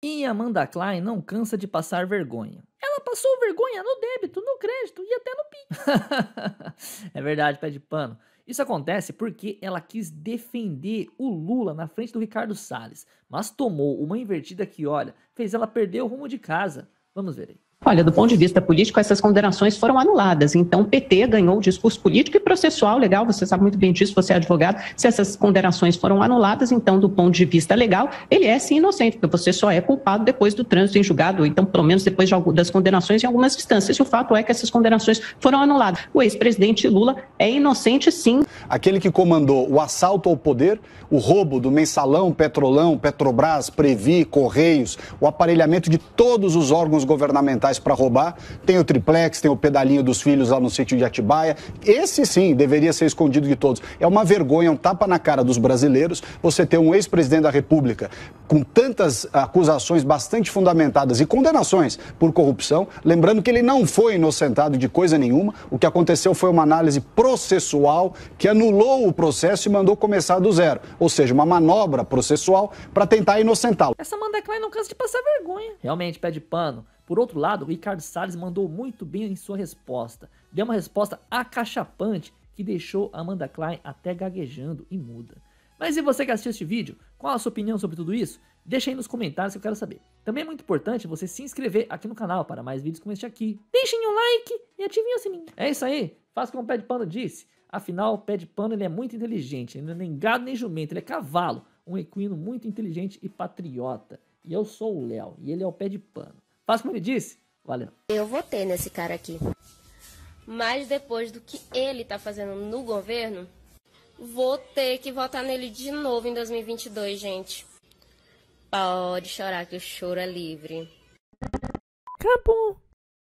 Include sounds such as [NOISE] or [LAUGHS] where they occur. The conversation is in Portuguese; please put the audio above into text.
E Amanda Klein não cansa de passar vergonha. Ela passou vergonha no débito, no crédito e até no PIN. [LAUGHS] é verdade, pé de pano. Isso acontece porque ela quis defender o Lula na frente do Ricardo Salles, mas tomou uma invertida que, olha, fez ela perder o rumo de casa. Vamos ver aí. Olha, do ponto de vista político, essas condenações foram anuladas. Então, o PT ganhou o discurso político e processual legal. Você sabe muito bem disso, você é advogado. Se essas condenações foram anuladas, então, do ponto de vista legal, ele é sim inocente, porque você só é culpado depois do trânsito em julgado, ou então, pelo menos, depois de algumas, das condenações em algumas instâncias. E o fato é que essas condenações foram anuladas. O ex-presidente Lula é inocente, sim. Aquele que comandou o assalto ao poder, o roubo do mensalão, petrolão, Petrobras, Previ, Correios, o aparelhamento de todos os órgãos governamentais locais para roubar. Tem o triplex, tem o pedalinho dos filhos lá no sítio de Atibaia. Esse sim deveria ser escondido de todos. É uma vergonha, um tapa na cara dos brasileiros você ter um ex-presidente da República com tantas acusações bastante fundamentadas e condenações por corrupção. Lembrando que ele não foi inocentado de coisa nenhuma. O que aconteceu foi uma análise processual que anulou o processo e mandou começar do zero. Ou seja, uma manobra processual para tentar inocentá-lo. Essa manda não cansa de passar vergonha. Realmente, pé de pano. Por outro lado, o Ricardo Salles mandou muito bem em sua resposta. Deu uma resposta acachapante que deixou Amanda Klein até gaguejando e muda. Mas e você que assistiu este vídeo? Qual a sua opinião sobre tudo isso? Deixa aí nos comentários que eu quero saber. Também é muito importante você se inscrever aqui no canal para mais vídeos como este aqui. Deixem um like e ativem o sininho. É isso aí, faça como o Pé de Pano disse. Afinal, o Pé de Pano ele é muito inteligente, ele não é nem gado nem jumento, ele é cavalo, um equino muito inteligente e patriota. E eu sou o Léo, e ele é o Pé de Pano. Faça como ele disse. Valeu. Eu votei nesse cara aqui. Mas depois do que ele tá fazendo no governo, vou ter que votar nele de novo em 2022, gente. Pode chorar que o choro é livre. Acabou.